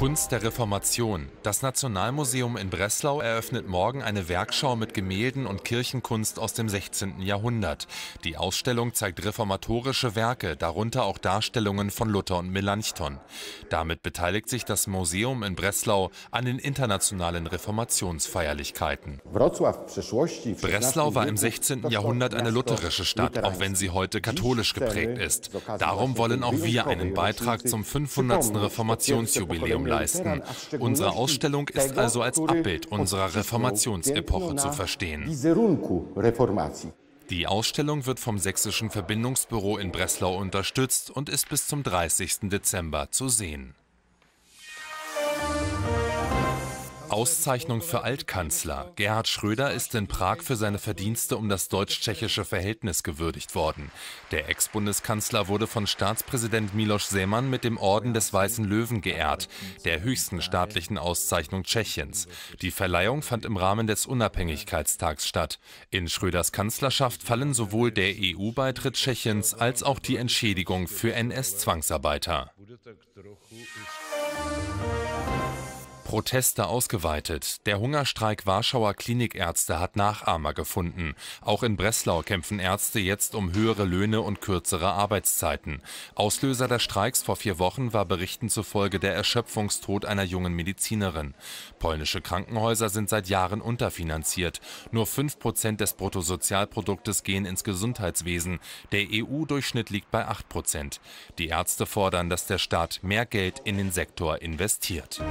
Kunst der Reformation. Das Nationalmuseum in Breslau eröffnet morgen eine Werkschau mit Gemälden und Kirchenkunst aus dem 16. Jahrhundert. Die Ausstellung zeigt reformatorische Werke, darunter auch Darstellungen von Luther und Melanchthon. Damit beteiligt sich das Museum in Breslau an den internationalen Reformationsfeierlichkeiten. Breslau war im 16. Jahrhundert eine lutherische Stadt, auch wenn sie heute katholisch geprägt ist. Darum wollen auch wir einen Beitrag zum 500. Reformationsjubiläum leisten. Unsere Ausstellung ist also als Abbild unserer Reformationsepoche zu verstehen. Die Ausstellung wird vom Sächsischen Verbindungsbüro in Breslau unterstützt und ist bis zum 30. Dezember zu sehen. Auszeichnung für Altkanzler. Gerhard Schröder ist in Prag für seine Verdienste um das deutsch-tschechische Verhältnis gewürdigt worden. Der Ex-Bundeskanzler wurde von Staatspräsident Miloš Zeman mit dem Orden des Weißen Löwen geehrt, der höchsten staatlichen Auszeichnung Tschechiens. Die Verleihung fand im Rahmen des Unabhängigkeitstags statt. In Schröders Kanzlerschaft fallen sowohl der EU-Beitritt Tschechiens als auch die Entschädigung für NS-Zwangsarbeiter. Proteste ausgeweitet. Der Hungerstreik Warschauer Klinikärzte hat Nachahmer gefunden. Auch in Breslau kämpfen Ärzte jetzt um höhere Löhne und kürzere Arbeitszeiten. Auslöser des Streiks vor vier Wochen war Berichten zufolge der Erschöpfungstod einer jungen Medizinerin. Polnische Krankenhäuser sind seit Jahren unterfinanziert. Nur 5% des Bruttosozialproduktes gehen ins Gesundheitswesen. Der EU-Durchschnitt liegt bei 8%. Die Ärzte fordern, dass der Staat mehr Geld in den Sektor investiert.